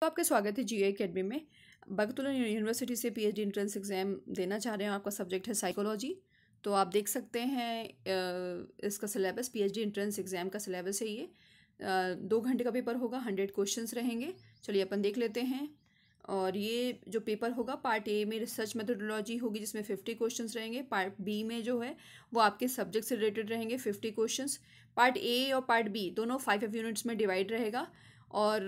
तो आपका स्वागत है जी अकेडमी में बगतुल यूनिवर्सिटी से पीएचडी एंट्रेंस एग्ज़ाम देना चाह रहे हैं आपका सब्जेक्ट है साइकोलॉजी तो आप देख सकते हैं इसका सिलेबस पीएचडी एंट्रेंस एग्ज़ाम का सिलेबस है ये दो घंटे का पेपर होगा हंड्रेड क्वेश्चंस रहेंगे चलिए अपन देख लेते हैं और ये जो पेपर होगा पार्ट ए में रिसर्च मेथोडोलॉजी होगी जिसमें फिफ्टी क्वेश्चंस रहेंगे पार्ट बी में जो है वो आपके सब्जेक्ट से रिलेटेड रहेंगे फिफ्टी क्वेश्चंस पार्ट ए और पार्ट बी दोनों फाइव फाइव यूनिट्स में डिवाइड रहेगा और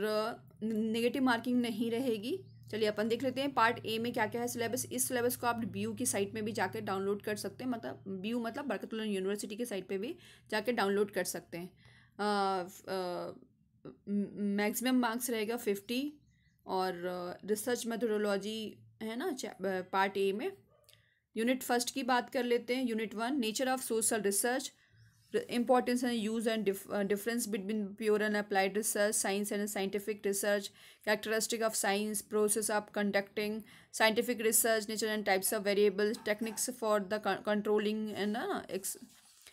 नेगेटिव मार्किंग नहीं रहेगी चलिए अपन देख लेते हैं पार्ट ए में क्या क्या है सिलेबस इस सिलेबस को आप बी की साइट में भी जाकर डाउनलोड कर सकते हैं मतलब बी मतलब बरकतुल्ला यूनिवर्सिटी के साइट पे भी जाकर डाउनलोड कर सकते हैं मैक्सिमम मार्क्स रहेगा फिफ्टी और रिसर्च मेथोडोलॉजी है ना पार्ट ए में यूनिट फर्स्ट की बात कर लेते हैं unit one nature of social research importance and use and dif uh, difference between pure and applied research science and scientific research characteristic of science process of conducting scientific research nature and types of variables techniques for the con controlling and uh, ex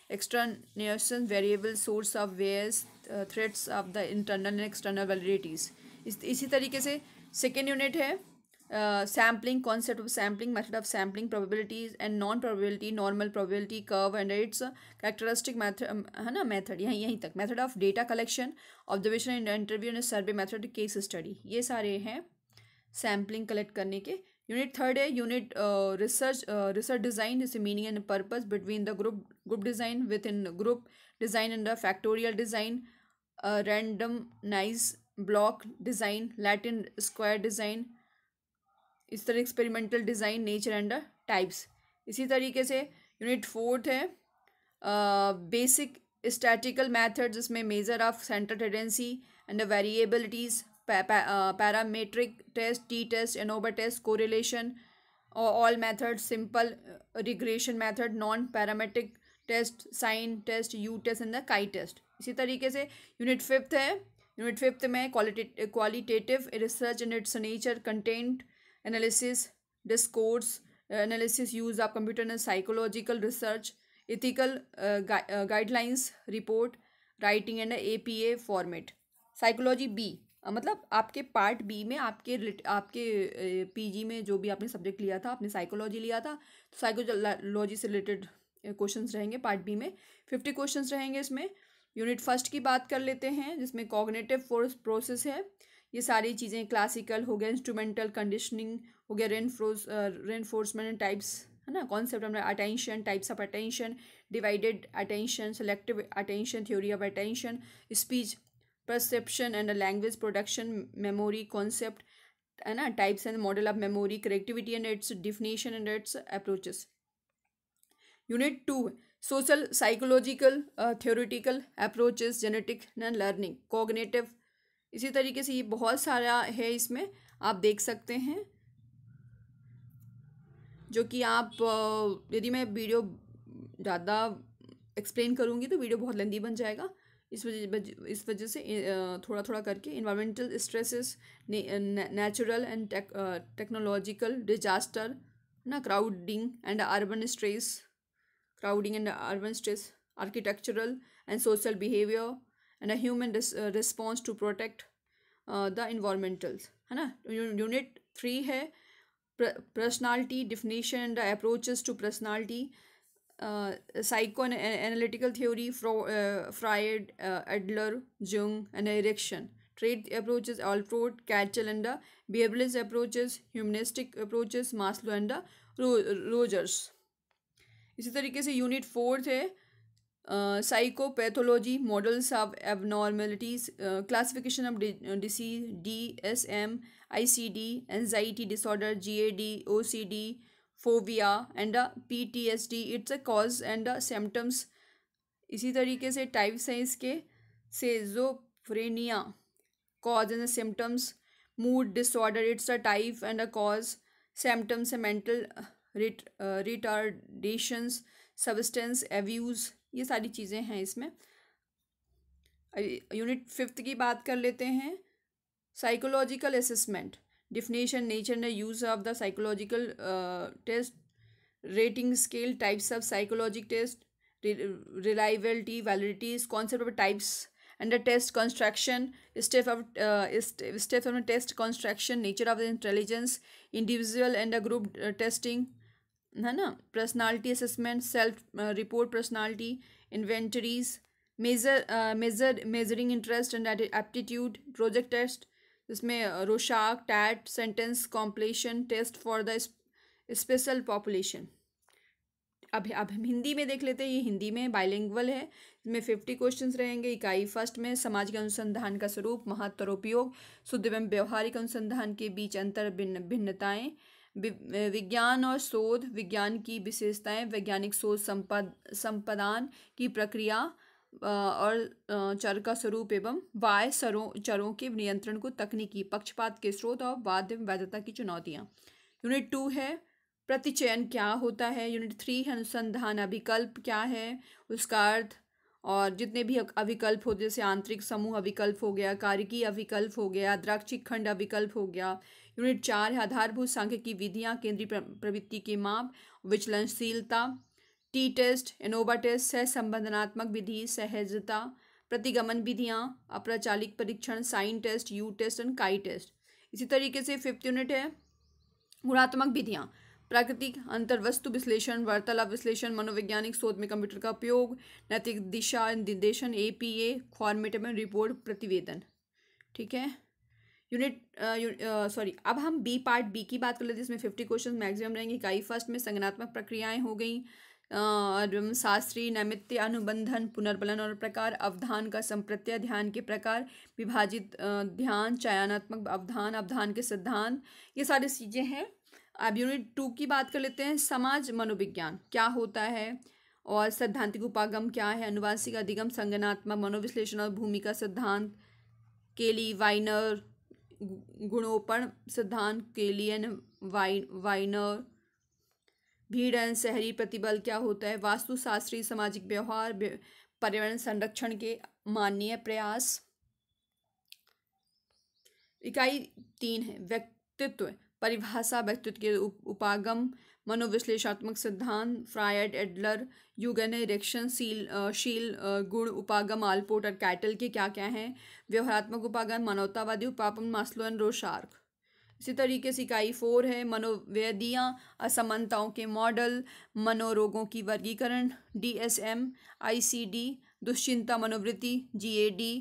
extraneous variable source of various uh, threats of the internal and external validities इस इसी तरीके से second unit है sampling concept of sampling method of sampling probabilities and non probability normal probability curve and its characteristic method है ना method यहाँ यहीं तक method of data collection observation and interview and survey method case study ये सारे हैं sampling collect करने के यूनिट थर्ड है यूनिट रिसर्च रिसर्च डिज़ाइन जैसे meaning and purpose between the group group design within group design and the factorial design randomised block design Latin square design इस तरह experimental design nature and types इसी तरीके से unit fourth है basic statical method जिसमें measure of centre tendency and the variabilities parametric test T test ANOVA test correlational method simple regression method non parametric test sign test U test and the chi test इसी तरीके से unit fifth है unit fifth में qualitative research and it's nature content analysis discourse analysis use of computer and psychological research ethical guidelines report writing and A P A format psychology B मतलब आपके part B में आपके आपके PG uh, में जो भी आपने सब्जेक्ट लिया था आपने साइकोलॉजी लिया था तो साइकोलॉजी से रिलेटेड क्वेश्चंस uh, रहेंगे पार्ट बी में फिफ्टी क्वेश्चंस रहेंगे इसमें यूनिट फर्स्ट की बात कर लेते हैं जिसमें कॉग्नेटिव फोर्स प्रोसेस है ये सारी चीज़ें क्लासिकल हो गया इंस्ट्रूमेंटल कंडीशनिंग हो गया रेनफ्रोज रेनफोर्समेंट टाइप्स है ना कॉन्सेप्ट हमारा attention types of attention divided attention selective attention theory of attention speech perception and language production memory concept है ना types and model of memory creativity and its definition and its approaches unit two social psychological theoretical approaches genetic and learning cognitive इसी तरीके से ये बहुत सारा है इसमें आप देख सकते हैं जो कि आप यदि मैं वीडियो ज़्यादा एक्सप्लेन करूँगी तो वीडियो बहुत लंबी बन जाएगा इस वजह इस वजह से थोड़ा थोड़ा करके environmental stresses natural and technological disaster ना crowding and urban stress crowding and urban stress architectural and social behaviour and uh human response to protect the environmentals है ना यूनिट थ्री है personality definition the approach to personality psycho analytical theory Freud Adler Jung and Erikson trait approaches Allport Cattell and the behaviourist approaches humanistic approaches Maslow and the Rogers इसी तरीके से unit fourth है psychopathology models of abnormalities classification of disease D S M I C D anxiety disorder G A D O C D phobia and P T S D its uh cause and symptoms इसी तरीके से types हैं इसके schizophrenia cause and symptoms mood disorder its uh type and uh cause symptoms mental retardations substance abuse ये सारी चीज़ें हैं इसमें यूनिट फिफ्थ की बात कर लेते हैं साइकोलॉजिकल असमेंट डिफिनेशन नेचर ने use of the psychological test rating scale types of psychologic test reliability validities concept of types and the test construction step of step of test construction nature of the intelligence individual and the group testing है ना personality assessment self report personality inventories measure measure measuring interest and aptitude project test जिसमें uh, Rorschach TAT sentence completion test for the special population अब अब हम हिंदी में देख लेते हैं ये हिंदी में बाइलिंगुअल है इसमें फिफ्टी क्वेश्चंस रहेंगे इकाई फर्स्ट में समाज के अनुसंधान का स्वरूप महत्वरोपयोग शुद्ध एवं व्यवहारिक अनुसंधान के बीच अंतर भिन्न भिन्नताएं विज्ञान और शोध विज्ञान की विशेषताएं वैज्ञानिक शोध संपद संपदान की प्रक्रिया और चर का स्वरूप एवं वाय सरों चरों के नियंत्रण को तकनीकी पक्षपात के स्रोत और वाद्य वैधता की चुनौतियाँ यूनिट टू है प्रतिचयन क्या होता है यूनिट थ्री है अनुसंधान अभिकल्प क्या है उसका अर्थ और जितने भी अविकल्प होते जैसे आंतरिक समूह अविकल्प हो गया कारिकी अविकल्प हो गया द्राक्षिक खंड अविकल्प हो गया यूनिट चार है आधारभूत सांख्यिकी विधियाँ केंद्रीय प्रवृत्ति के माप विचलनशीलता टी टेस्ट एनोवा टेस्ट सह संबंधनात्मक विधि सहजता प्रतिगमन विधियाँ अप्रचालिक परीक्षण sign test U test and chi test इसी तरीके से फिफ्थ यूनिट है गुणात्मक विधियाँ प्राकृतिक अंतर वस्तु विश्लेषण वार्तालाप विश्लेषण मनोवैज्ञानिक शोध में कंप्यूटर का उपयोग नैतिक दिशा निर्देशन ए पी ए फॉर्मेटम रिपोर्ट प्रतिवेदन ठीक है यूनिट सॉरी uh, uh, अब हम बी पार्ट बी की बात कर लेते हैं इसमें फिफ्टी क्वेश्चन मैक्सिमम रहेंगे इकाई फर्स्ट में संगनात्मक प्रक्रियाएं हो गई uh, और शास्त्रीय नैमित्य अनुबंधन पुनर्बलन और प्रकार अवधान का संप्रत्य ध्यान के प्रकार विभाजित ध्यान चयनात्मक अवधान अवधान के सिद्धांत ये सारी चीज़ें हैं अब यूनिट टू की बात कर लेते हैं समाज मनोविज्ञान क्या होता है और सैद्धांतिक उपागम क्या है अनुवांशिक अधिगम संगनात्मक मनोविश्लेषण और भूमिका सिद्धांत केली वाइनर गुणोपण सिद्धांत केलियन वाइन वाइनर भीड़ शहरी प्रतिबल क्या होता है वास्तुशास्त्री सामाजिक व्यवहार पर्यावरण संरक्षण के माननीय प्रयास इकाई तीन है व्यक्तित्व परिभाषा व्यक्तित्व के उपागम मनोविश्लेषात्मक सिद्धांत फ्रायड एडलर युगन रिक्शन सील शील गुण उपागम आलपोर्ट और कैटल के क्या क्या हैं व्यवहारात्मक उपागम मानवतावादी उपापन मास्लो एंड रोशार्क इसी तरीके से इकाई फोर है मनोवैदियाँ असमानताओं के मॉडल मनोरोगों की वर्गीकरण D S M I C D दुश्चिंता मनोवृत्ति G A D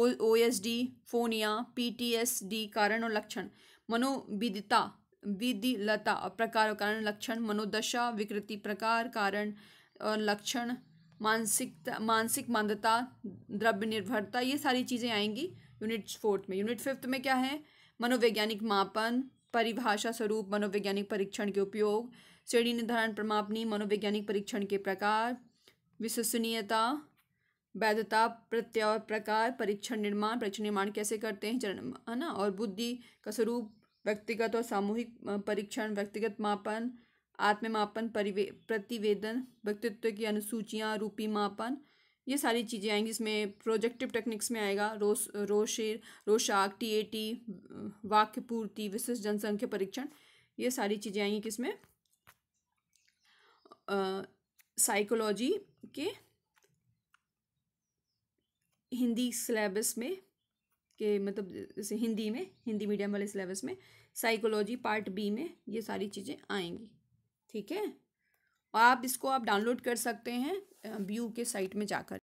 O S D phobia P T S D कारण और लक्षण मनोविदिता विदिलता प्रकार कारण लक्षण मनोदशा विकृति प्रकार कारण और लक्षण मानसिकता मानसिक मंदता द्रव्य निर्भरता ये सारी चीज़ें आएंगी यूनिट फोर्थ में यूनिट फिफ्थ में क्या है मनोवैज्ञानिक मापन परिभाषा स्वरूप मनोवैज्ञानिक परीक्षण के उपयोग श्रेणी निर्धारण प्रमापनी मनोवैज्ञानिक परीक्षण के प्रकार विश्वसनीयता वैधता प्रत्यय प्रकार परीक्षण निर्माण परीक्षण निर्माण कैसे करते हैं चरण है ना और बुद्धि का स्वरूप व्यक्तिगत और सामूहिक परीक्षण व्यक्तिगत मापन आत्ममापन परिवे प्रतिवेदन व्यक्तित्व की अनुसूचियाँ रूपी मापन ये सारी चीज़ें आएंगी इसमें प्रोजेक्टिव टेक्निक्स में आएगा रोस रोशे रोशाक टी ए टी वाक्य पूर्ति विशिष्ट जनसंख्या परीक्षण ये सारी चीज़ें आएंगी किसमें साइकोलॉजी के हिंदी सिलेबस में के मतलब जैसे हिंदी में हिंदी मीडियम वाले सिलेबस में साइकोलॉजी पार्ट बी में ये सारी चीज़ें आएंगी ठीक है आप इसको आप डाउनलोड कर सकते हैं व्यू के साइट में जाकर